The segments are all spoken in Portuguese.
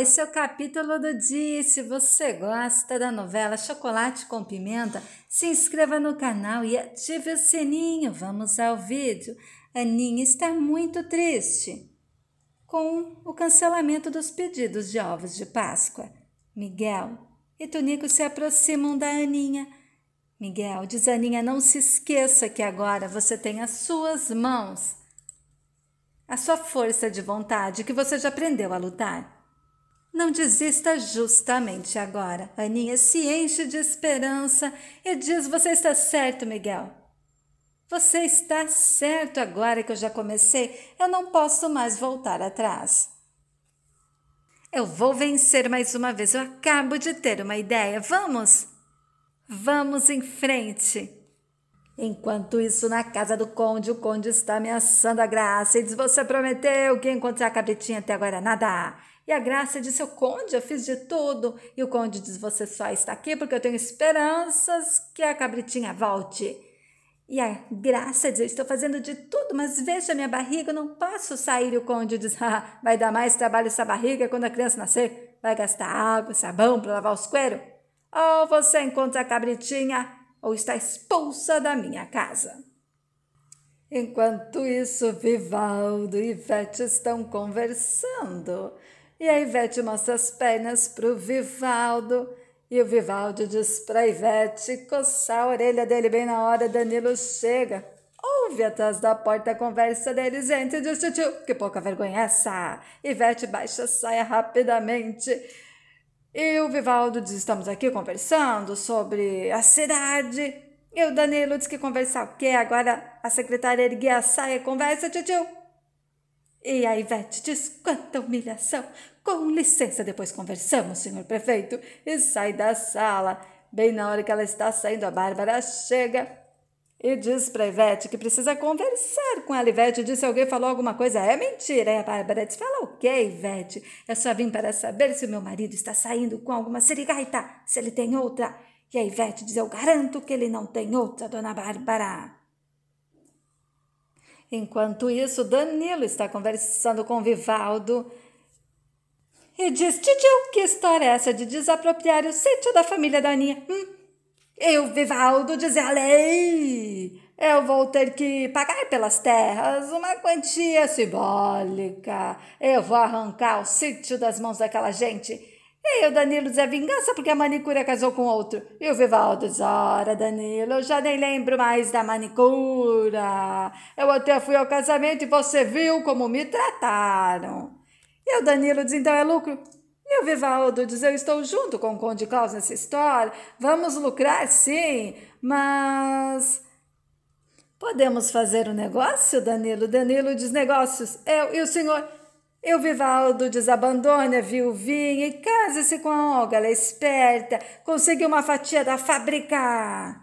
esse é o capítulo do dia. Se você gosta da novela Chocolate com Pimenta, se inscreva no canal e ative o sininho. Vamos ao vídeo. Aninha está muito triste com o cancelamento dos pedidos de ovos de Páscoa. Miguel e Tonico se aproximam da Aninha. Miguel diz: Aninha, não se esqueça que agora você tem as suas mãos a sua força de vontade que você já aprendeu a lutar. Não desista justamente agora. Aninha se enche de esperança e diz: Você está certo, Miguel. Você está certo agora que eu já comecei, eu não posso mais voltar atrás. Eu vou vencer mais uma vez, eu acabo de ter uma ideia. Vamos! Vamos em frente! Enquanto isso, na casa do conde, o conde está ameaçando a graça e diz: Você prometeu que encontrar a cabritinha até agora nada. E a Graça disse: Eu, Conde, eu fiz de tudo. E o Conde diz: Você só está aqui porque eu tenho esperanças que a cabritinha volte. E a Graça diz: Estou fazendo de tudo, mas veja minha barriga, eu não posso sair. E o Conde diz: ah, Vai dar mais trabalho essa barriga quando a criança nascer. Vai gastar água, sabão para lavar os coelhos. Ou você encontra a cabritinha ou está expulsa da minha casa. Enquanto isso, Vivaldo e Ivete estão conversando. E a Ivete mostra as pernas pro Vivaldo. E o Vivaldo diz a Ivete coçar a orelha dele bem na hora. Danilo chega, ouve atrás da porta a conversa deles entre diz tio, que pouca vergonha é essa. Ivete baixa a saia rapidamente. E o Vivaldo diz, estamos aqui conversando sobre a cidade. E o Danilo diz que conversar o quê? Agora a secretária ergue a saia e conversa, tio. E a Ivete diz quanta humilhação. Com licença, depois conversamos, senhor prefeito. E sai da sala. Bem na hora que ela está saindo, a Bárbara chega e diz para Ivete que precisa conversar com ela. Ivete disse: alguém falou alguma coisa? É mentira. é a Bárbara diz: fala o quê, Ivete? Eu só vim para saber se o meu marido está saindo com alguma serigaita, se ele tem outra. E a Ivete diz: eu garanto que ele não tem outra, dona Bárbara. Enquanto isso, Danilo está conversando com Vivaldo e diz: Tio, que história é essa de desapropriar o sítio da família da Aninha? Hum? Eu, Vivaldo, dizer a lei! Eu vou ter que pagar pelas terras uma quantia simbólica. Eu vou arrancar o sítio das mãos daquela gente é, eu, Danilo, Zé Vingança, porque a manicura casou com outro. E o Vivaldo diz, ora, Danilo, eu já nem lembro mais da manicura. Eu até fui ao casamento e você viu como me trataram. E o Danilo diz, então é lucro. E o Vivaldo diz, eu estou junto com o Conde Claus nessa história. Vamos lucrar, sim, mas... Podemos fazer um negócio, Danilo? Danilo diz, negócios. Eu e o senhor... Eu Vivaldo desabandone a é viuvinha e case-se com a Olga, ela é esperta, conseguiu uma fatia da fábrica.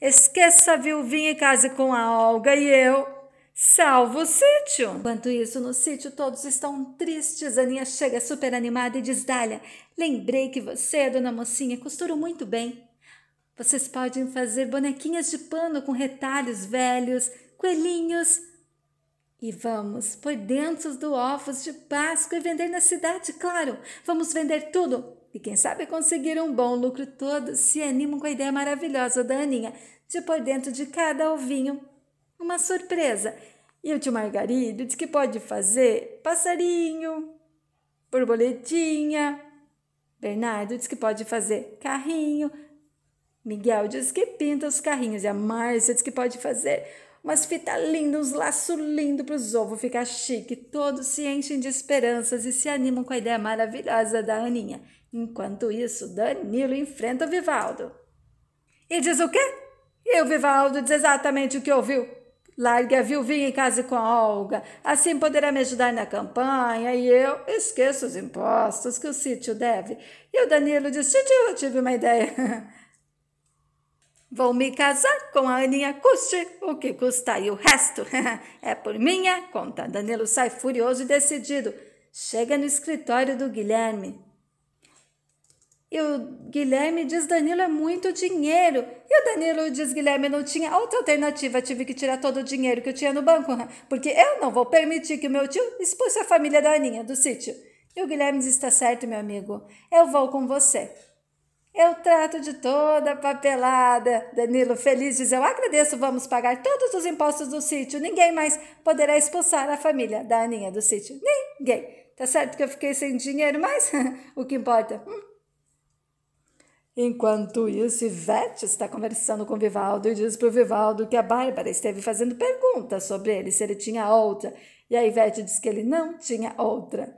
Esqueça a viuvinha e case com a Olga e eu salvo o sítio. Enquanto isso, no sítio todos estão tristes. Aninha chega super animada e diz: Dália, lembrei que você, dona mocinha, costura muito bem. Vocês podem fazer bonequinhas de pano com retalhos velhos, coelhinhos, e vamos por dentro do ovos de Páscoa e vender na cidade, claro. Vamos vender tudo. E quem sabe conseguir um bom lucro todo se animam com a ideia maravilhosa da Aninha de pôr dentro de cada ovinho uma surpresa. E o tio Margarido diz que pode fazer passarinho, borboletinha. Bernardo diz que pode fazer carrinho. Miguel diz que pinta os carrinhos. E a Márcia diz que pode fazer umas fitas lindas, uns laços lindos para os ovos ficar chique. Todos se enchem de esperanças e se animam com a ideia maravilhosa da Aninha. Enquanto isso, Danilo enfrenta o Vivaldo. E diz o quê? E o Vivaldo diz exatamente o que ouviu. Largue a viuvinha em casa com a Olga, assim poderá me ajudar na campanha e eu esqueço os impostos que o sítio deve. E o Danilo diz: Titio, eu tive uma ideia. Vou me casar com a Aninha Custe, o que custa e o resto é por minha conta. Danilo sai furioso e decidido. Chega no escritório do Guilherme. E o Guilherme diz: Danilo, é muito dinheiro. E o Danilo diz: Guilherme, não tinha outra alternativa. Tive que tirar todo o dinheiro que eu tinha no banco, né? porque eu não vou permitir que o meu tio expulse a família da Aninha do sítio. E o Guilherme diz: Está certo, meu amigo, eu vou com você. Eu trato de toda a papelada. Danilo, feliz, diz: Eu agradeço, vamos pagar todos os impostos do sítio. Ninguém mais poderá expulsar a família da Aninha do sítio. Ninguém. Tá certo que eu fiquei sem dinheiro, mas o que importa? Hum. Enquanto isso, Ivete está conversando com Vivaldo e diz para o Vivaldo que a Bárbara esteve fazendo perguntas sobre ele, se ele tinha outra. E a Ivete diz que ele não tinha outra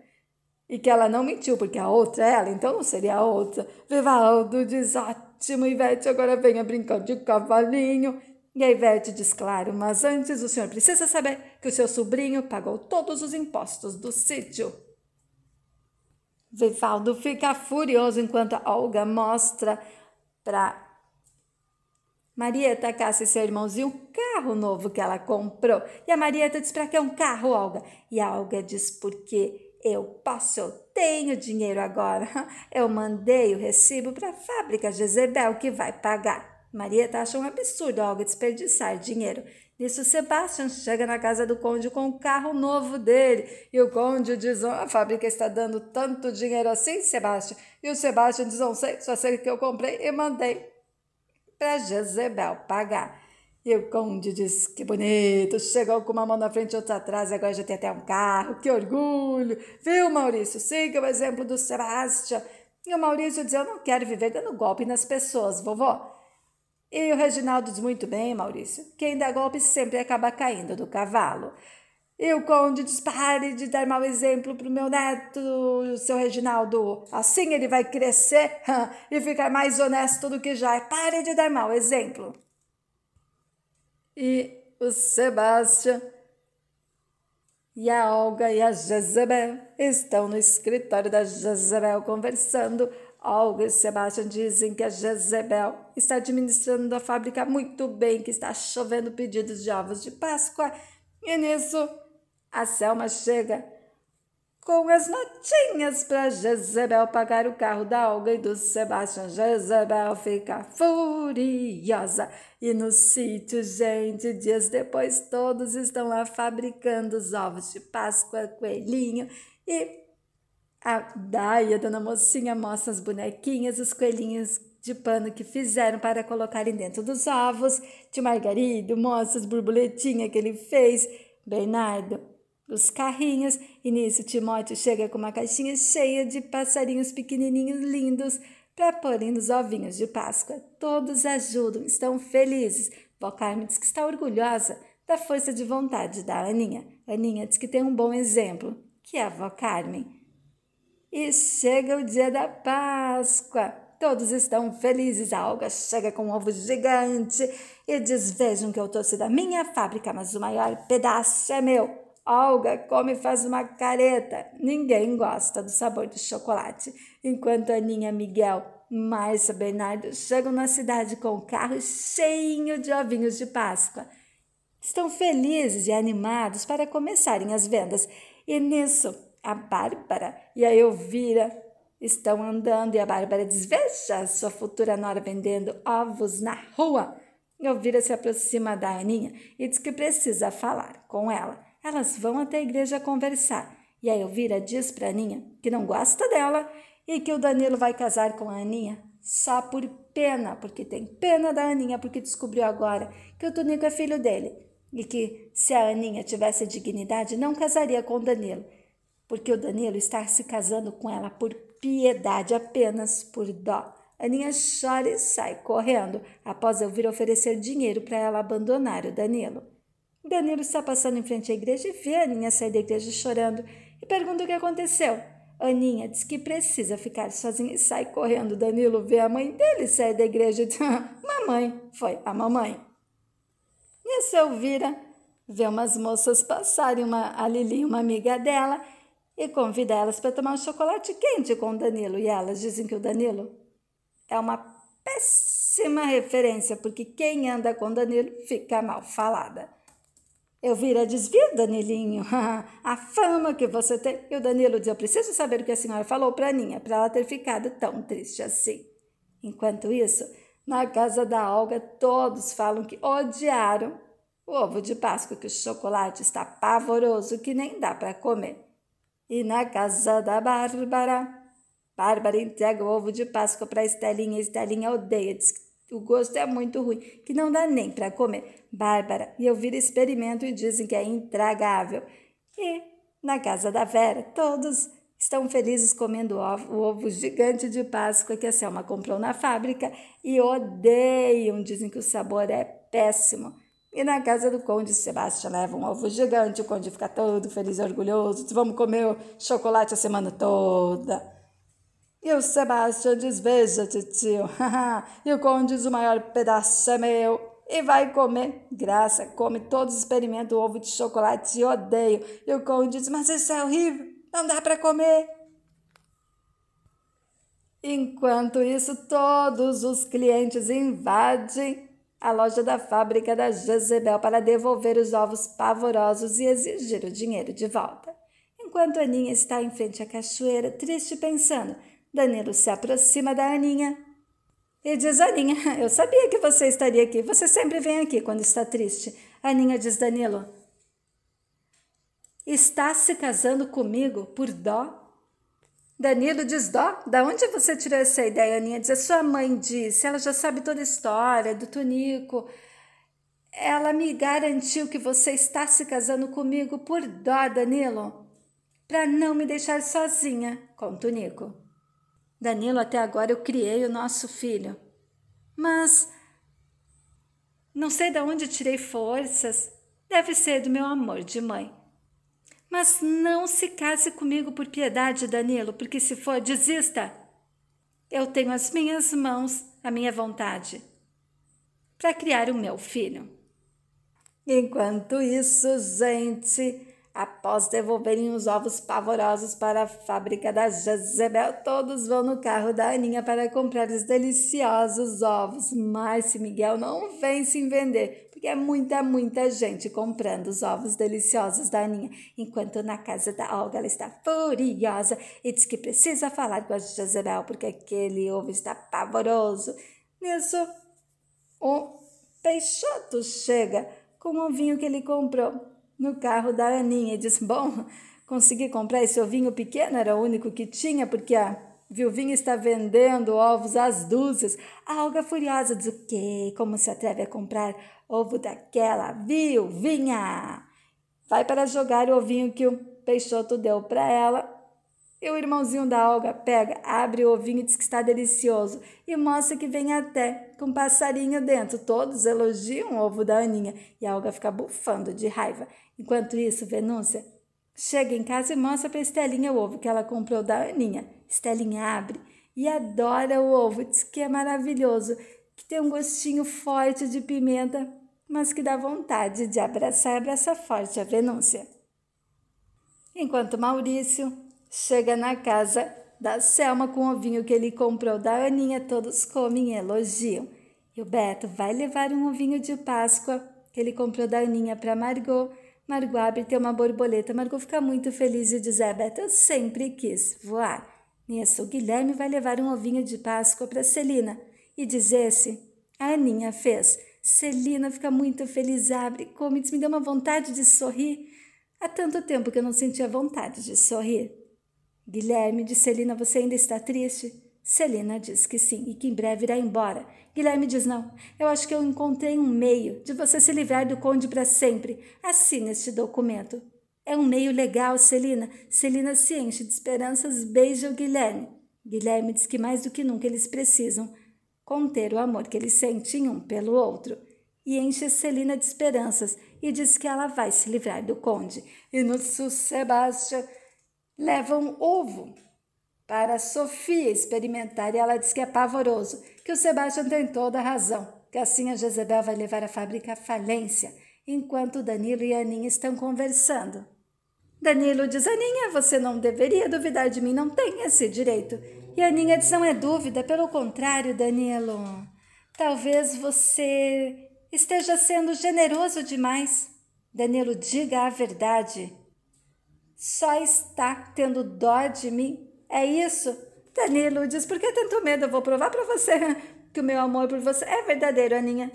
e que ela não mentiu, porque a outra é ela, então não seria a outra. Vivaldo diz: ótimo, Ivete, agora venha brincar de cavalinho. E a Ivete diz: claro, mas antes o senhor precisa saber que o seu sobrinho pagou todos os impostos do sítio. Vivaldo fica furioso enquanto a Olga mostra para Marieta caça e seu irmãozinho um carro novo que ela comprou. E a Marieta diz: para que é um carro, Olga? E a Olga diz: porque eu posso, eu tenho dinheiro agora. Eu mandei o recibo para a fábrica Jezebel que vai pagar. Marieta tá acha um absurdo algo desperdiçar dinheiro. Nisso, Sebastian chega na casa do conde com o carro novo dele. E o conde diz: ah, A fábrica está dando tanto dinheiro assim, Sebastian. E o Sebastian diz: Não sei, só sei que eu comprei e mandei para Jezebel pagar. E o conde disse: Que bonito, chegou com uma mão na frente e outra atrás, agora já tem até um carro, que orgulho! Viu, Maurício? Siga o exemplo do Sebastião. E o Maurício diz: Eu não quero viver dando golpe nas pessoas, vovó. E o Reginaldo diz: Muito bem, Maurício. Quem dá golpe sempre acaba caindo do cavalo. E o conde diz: Pare de dar mau exemplo para o meu neto, seu Reginaldo. Assim ele vai crescer e ficar mais honesto do que já é. Pare de dar mau exemplo e o Sebastião e a Olga e a Jezebel estão no escritório da Jezebel conversando. Olga e Sebastião dizem que a Jezebel está administrando a fábrica muito bem, que está chovendo pedidos de ovos de Páscoa. E nisso, a Selma chega com as notinhas para Jezebel pagar o carro da Olga e do Sebastião. Jezebel fica furiosa. E no sítio, gente, dias depois todos estão lá fabricando os ovos de Páscoa, coelhinho e a Daia, dona mocinha, mostra as bonequinhas, os coelhinhos de pano que fizeram para colocarem dentro dos ovos. Tio Margarido mostra as borboletinhas que ele fez. Bernardo, os carrinhos. E nisso, Timóteo chega com uma caixinha cheia de passarinhos pequenininhos lindos para os nos ovinhos de Páscoa. Todos ajudam, estão felizes. Vó Carmen diz que está orgulhosa da força de vontade da Aninha. Aninha diz que tem um bom exemplo, que é a vó Carmen. E chega o dia da Páscoa. Todos estão felizes. A Olga chega com um ovo gigante e diz: Vejam que eu trouxe da minha fábrica, mas o maior pedaço é meu. Olga come e faz uma careta. Ninguém gosta do sabor de chocolate. Enquanto Aninha, Miguel, Márcia, Bernardo chegam na cidade com o carro cheio de ovinhos de Páscoa. Estão felizes e animados para começarem as vendas. E nisso, a Bárbara e a Elvira estão andando e a Bárbara diz: Veja sua futura nora vendendo ovos na rua. Elvira se aproxima da Aninha e diz que precisa falar com ela elas vão até a igreja conversar. E a Elvira diz para Aninha que não gosta dela e que o Danilo vai casar com a Aninha só por pena, porque tem pena da Aninha, porque descobriu agora que o Tonico é filho dele e que se a Aninha tivesse dignidade não casaria com o Danilo, porque o Danilo está se casando com ela por piedade, apenas por dó. Aninha chora e sai correndo após Elvira oferecer dinheiro para ela abandonar o Danilo. Danilo está passando em frente à igreja e vê a Aninha sair da igreja chorando e pergunta o que aconteceu. Aninha diz que precisa ficar sozinha e sai correndo. Danilo vê a mãe dele sair da igreja e diz: ah, Mamãe, foi a mamãe. Nisso, Elvira vê umas moças passarem, uma, a Lili, uma amiga dela, e convida elas para tomar um chocolate quente com o Danilo. E elas dizem que o Danilo é uma péssima referência, porque quem anda com Danilo fica mal falada. Eu vira desvio, Danilinho. a fama que você tem. E o Danilo diz: Eu preciso saber o que a senhora falou para Aninha, é para ela ter ficado tão triste assim. Enquanto isso, na casa da Olga, todos falam que odiaram o ovo de Páscoa, que o chocolate está pavoroso, que nem dá para comer. E na casa da Bárbara, Bárbara entrega o ovo de Páscoa para Estelinha. Estelinha odeia, diz que o gosto é muito ruim, que não dá nem para comer. Bárbara e eu viro experimento e dizem que é intragável. E na casa da Vera, todos estão felizes comendo ovo, o ovo gigante de Páscoa que a Selma comprou na fábrica e odeiam, dizem que o sabor é péssimo. E na casa do Conde Sebastião leva um ovo gigante, o Conde fica todo feliz e orgulhoso. Vamos comer chocolate a semana toda. E o Sebastião diz: Veja, tio, e o Conde diz: O maior pedaço é meu. E vai comer. Graça, come todos, experimenta o ovo de chocolate, te odeio. E o Conde diz: Mas isso é horrível, não dá para comer. Enquanto isso, todos os clientes invadem a loja da fábrica da Jezebel para devolver os ovos pavorosos e exigir o dinheiro de volta. Enquanto Aninha está em frente à cachoeira, triste pensando Danilo se aproxima da Aninha e diz: Aninha, eu sabia que você estaria aqui. Você sempre vem aqui quando está triste. Aninha diz: Danilo, está se casando comigo por dó? Danilo diz: Dó, da onde você tirou essa ideia, Aninha? Diz: A sua mãe disse, ela já sabe toda a história do Tonico. Ela me garantiu que você está se casando comigo por dó, Danilo, para não me deixar sozinha com o Tonico. Danilo, até agora eu criei o nosso filho, mas não sei de onde tirei forças, deve ser do meu amor de mãe. Mas não se case comigo por piedade, Danilo, porque se for, desista. Eu tenho as minhas mãos, a minha vontade, para criar o meu filho. Enquanto isso, gente, Após devolverem os ovos pavorosos para a fábrica da Jezebel, todos vão no carro da Aninha para comprar os deliciosos ovos. Mas se Miguel não vem se vender, porque é muita, muita gente comprando os ovos deliciosos da Aninha. Enquanto na casa da Olga ela está furiosa e diz que precisa falar com a Jezebel porque aquele ovo está pavoroso. Nisso, o Peixoto chega com o vinho que ele comprou no carro da Aninha e disse: Bom, consegui comprar esse ovinho pequeno, era o único que tinha, porque a Vilvinha está vendendo ovos às dúzias. A Olga furiosa diz: O quê? Como se atreve a comprar ovo daquela Vilvinha? Vai para jogar o ovinho que o Peixoto deu para ela e o irmãozinho da alga pega, abre o ovinho e diz que está delicioso e mostra que vem até com um passarinho dentro. Todos elogiam o ovo da Aninha e a alga fica bufando de raiva. Enquanto isso, Venúncia chega em casa e mostra para Estelinha o ovo que ela comprou da Aninha. Estelinha abre e adora o ovo, diz que é maravilhoso, que tem um gostinho forte de pimenta, mas que dá vontade de abraçar e abraça forte a Venúncia. Enquanto Maurício Chega na casa da Selma com o ovinho que ele comprou da Aninha, todos comem e elogiam. E o Beto vai levar um ovinho de Páscoa que ele comprou da Aninha para Margot. Margot abre e tem uma borboleta. Margot fica muito feliz e diz: É, Beto, eu sempre quis voar. Nisso, o Guilherme vai levar um ovinho de Páscoa para Celina e diz esse: A Aninha fez. Celina fica muito feliz, abre, come, diz, me deu uma vontade de sorrir. Há tanto tempo que eu não sentia vontade de sorrir. Guilherme diz Celina: Você ainda está triste? Celina diz que sim e que em breve irá embora. Guilherme diz: Não, eu acho que eu encontrei um meio de você se livrar do conde para sempre. Assine este documento. É um meio legal, Celina. Celina se enche de esperanças, beija o Guilherme. Guilherme diz que mais do que nunca eles precisam conter o amor que eles sentem um pelo outro. E enche Celina de esperanças e diz que ela vai se livrar do conde. E no Sebastião leva um ovo para Sofia experimentar e ela diz que é pavoroso, que o Sebastian tem toda a razão, que assim a Jezebel vai levar a fábrica à falência, enquanto Danilo e Aninha estão conversando. Danilo diz: Aninha, você não deveria duvidar de mim, não tem esse direito. E Aninha diz: Não é dúvida, pelo contrário, Danilo. Talvez você esteja sendo generoso demais. Danilo, diga a verdade só está tendo dó de mim? É isso? Danilo diz: Por que tanto medo? Eu vou provar para você que o meu amor por você é verdadeiro, Aninha.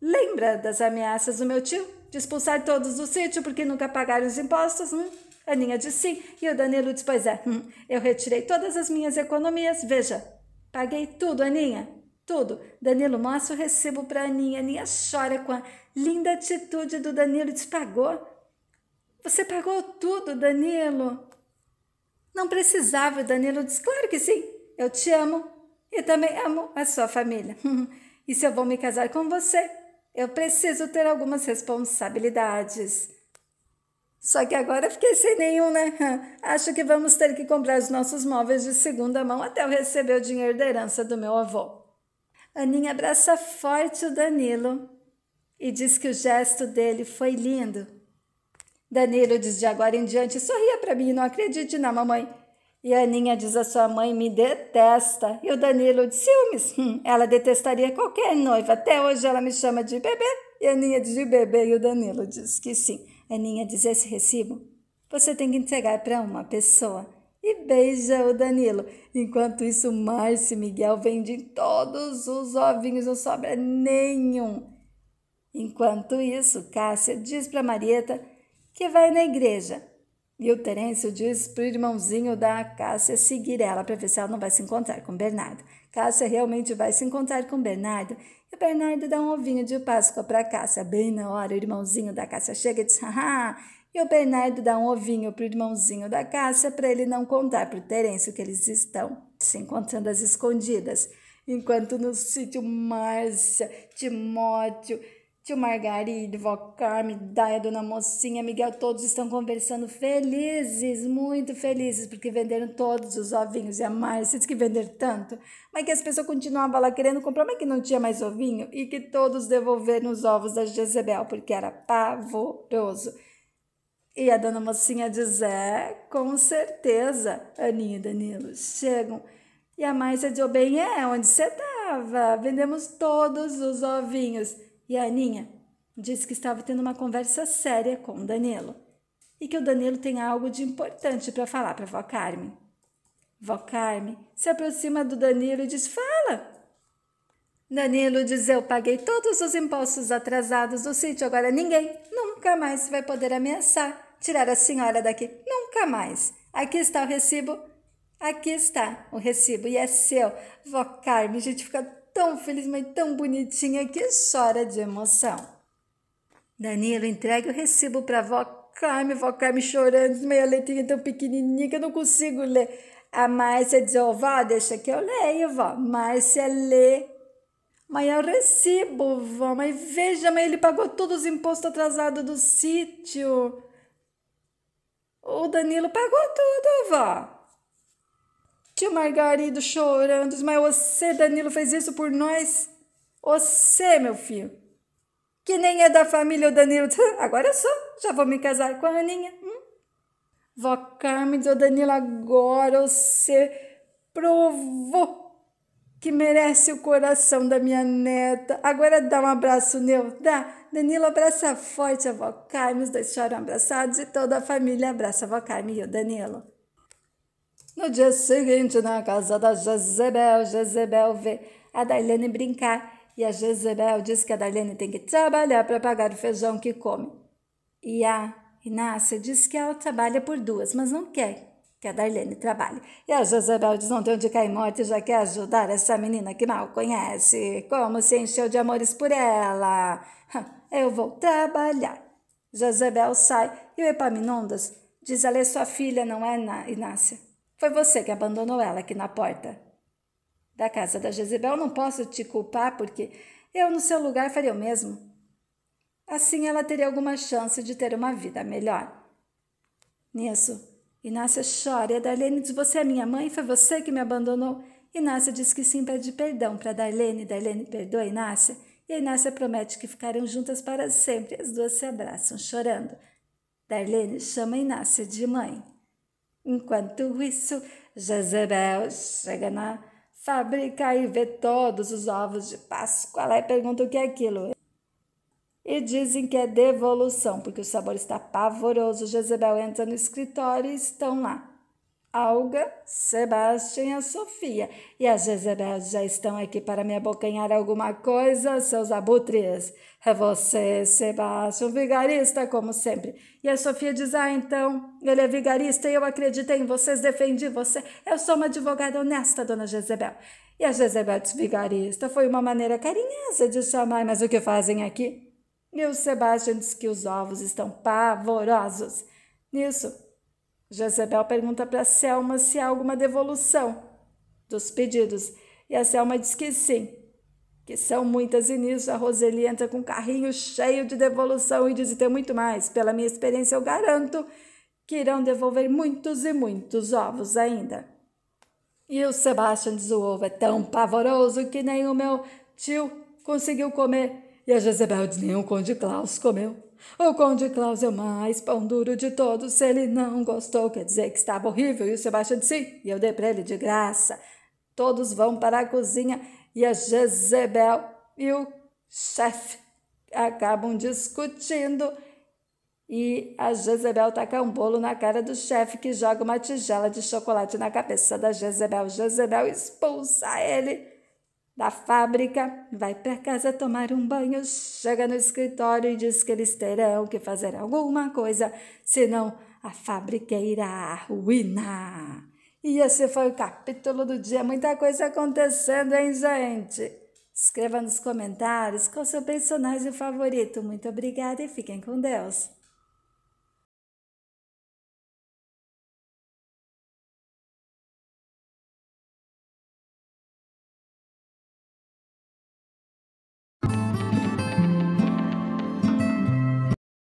Lembra das ameaças do meu tio de expulsar todos do sítio porque nunca pagaram os impostos? Hum? Aninha diz sim, e o Danilo diz Pois é, hum, eu retirei todas as minhas economias. Veja, paguei tudo, Aninha. Tudo. Danilo mostra o recibo para Aninha. Aninha chora com a linda atitude do Danilo. pagou você pagou tudo, Danilo. Não precisava, o Danilo disse: Claro que sim, eu te amo e também amo a sua família. e se eu vou me casar com você, eu preciso ter algumas responsabilidades. Só que agora fiquei sem nenhum, né? Acho que vamos ter que comprar os nossos móveis de segunda mão até eu receber o dinheiro da herança do meu avô. Aninha abraça forte o Danilo e diz que o gesto dele foi lindo Danilo diz de agora em diante: sorria para mim, e não acredite na mamãe. E a Aninha diz a sua mãe: me detesta. E o Danilo diz: ciúmes. Hum, ela detestaria qualquer noiva. Até hoje ela me chama de bebê. E a Aninha diz de bebê. E o Danilo diz que sim. A Aninha diz: esse recibo você tem que entregar para uma pessoa. E beija o Danilo. Enquanto isso, Márcio e Miguel vendem todos os ovinhos, não sobra nenhum. Enquanto isso, Cássia diz para Marieta que vai na igreja. E o Terêncio diz para o irmãozinho da Cássia seguir ela para ver se ela não vai se encontrar com Bernardo. Cássia realmente vai se encontrar com Bernardo. E Bernardo dá um ovinho de Páscoa para Cássia. Bem na hora, o irmãozinho da Cássia chega e diz: Haha! E o Bernardo dá um ovinho para o irmãozinho da Cássia para ele não contar para o Terêncio que eles estão se encontrando às escondidas. Enquanto no sítio Márcia, Timóteo Tio Margarido, vó Carmen, Daia, Dona Mocinha, Miguel, todos estão conversando felizes, muito felizes, porque venderam todos os ovinhos. E a Márcia disse que venderam tanto, mas que as pessoas continuavam lá querendo comprar, mas que não tinha mais ovinho e que todos devolveram os ovos da Jezebel, porque era pavoroso. E a Dona Mocinha diz, é, com certeza, Aninha e Danilo, chegam. E a Márcia diz, bem, é, onde você estava? Vendemos todos os ovinhos. E a Aninha disse que estava tendo uma conversa séria com o Danilo e que o Danilo tem algo de importante para falar para vó Carmen. Vó Carmen se aproxima do Danilo e diz: Fala! Danilo diz: Eu paguei todos os impostos atrasados do sítio, agora ninguém nunca mais vai poder ameaçar tirar a senhora daqui. Nunca mais. Aqui está o recibo. Aqui está o recibo e é seu. Vó Carmen, a gente fica tão feliz, mas tão bonitinha que chora de emoção. Danilo entrega o recibo para a vó Carme, vó Carme chorando, meia letrinha tão pequenininha que eu não consigo ler. A Márcia diz, ó, oh, vó, deixa que eu leio, vó. Márcia lê. Mas é o recibo, vó. Mas veja, mas ele pagou todos os impostos atrasados do sítio. O Danilo pagou tudo, vó. Tio Margarido chorando, mas você, Danilo, fez isso por nós? Você, meu filho, que nem é da família o Danilo. Agora eu sou, já vou me casar com a Aninha. Hum? Vó Carmen, o Danilo, agora você provou que merece o coração da minha neta. Agora dá um abraço, Neu. Dá. Danilo abraça forte a Vó Carmen, os dois choram abraçados e toda a família abraça a Vó Carmen e o Danilo. No dia seguinte, na casa da Jezebel, Jezebel vê a Dailene brincar e a Jezebel diz que a Dailene tem que trabalhar para pagar o feijão que come. E a Inácia diz que ela trabalha por duas, mas não quer que a Darlene trabalhe. E a Jezebel diz não tem onde cair morte já quer ajudar essa menina que mal conhece. Como se encheu de amores por ela. Eu vou trabalhar. Jezebel sai e o Epaminondas diz ela é sua filha, não é, Inácia? Foi você que abandonou ela aqui na porta da casa da Jezebel. Não posso te culpar porque eu, no seu lugar, faria o mesmo. Assim ela teria alguma chance de ter uma vida melhor. Nisso, Inácia chora e a Darlene diz: Você é minha mãe, foi você que me abandonou. Inácia diz que sim, pede perdão para Darlene. Darlene perdoa Inácia e a Inácia promete que ficarão juntas para sempre. As duas se abraçam, chorando. Darlene chama Inácia de mãe. Enquanto isso, Jezebel chega na fábrica e vê todos os ovos de Páscoa lá e pergunta o que é aquilo. E dizem que é devolução, porque o sabor está pavoroso. Jezebel entra no escritório e estão lá Alga, Sebastião e Sofia. E as Jezebel já estão aqui para me abocanhar alguma coisa, seus abutres. É você, Sebastião, vigarista, como sempre. E a Sofia diz: Ah, então, ele é vigarista e eu acreditei em vocês, defendi você. Eu sou uma advogada honesta, dona Jezebel. E a Jezebel diz: Vigarista, foi uma maneira carinhosa de chamar, mas o que fazem aqui? E o Sebastião diz que os ovos estão pavorosos. Nisso, Jezebel pergunta para Selma se há alguma devolução dos pedidos e a Selma diz que sim, que são muitas. E nisso a Roseli entra com um carrinho cheio de devolução e diz: e tem muito mais. Pela minha experiência, eu garanto que irão devolver muitos e muitos ovos ainda. E o Sebastian diz: o ovo é tão pavoroso que nem o meu tio conseguiu comer. E a Jezebel diz: nem o Conde Klaus comeu. O Conde Klaus é o mais pão duro de todos. Se ele não gostou, quer dizer que estava horrível e o Sebastião disse: E eu dei para ele de graça. Todos vão para a cozinha e a Jezebel e o chefe acabam discutindo. E a Jezebel taca um bolo na cara do chefe que joga uma tigela de chocolate na cabeça da Jezebel. Jezebel expulsa ele da fábrica, vai para casa tomar um banho, chega no escritório e diz que eles terão que fazer alguma coisa, senão a fábrica irá arruinar. E esse foi o capítulo do dia. Muita coisa acontecendo, hein, gente? Escreva nos comentários qual o seu personagem favorito. Muito obrigada e fiquem com Deus.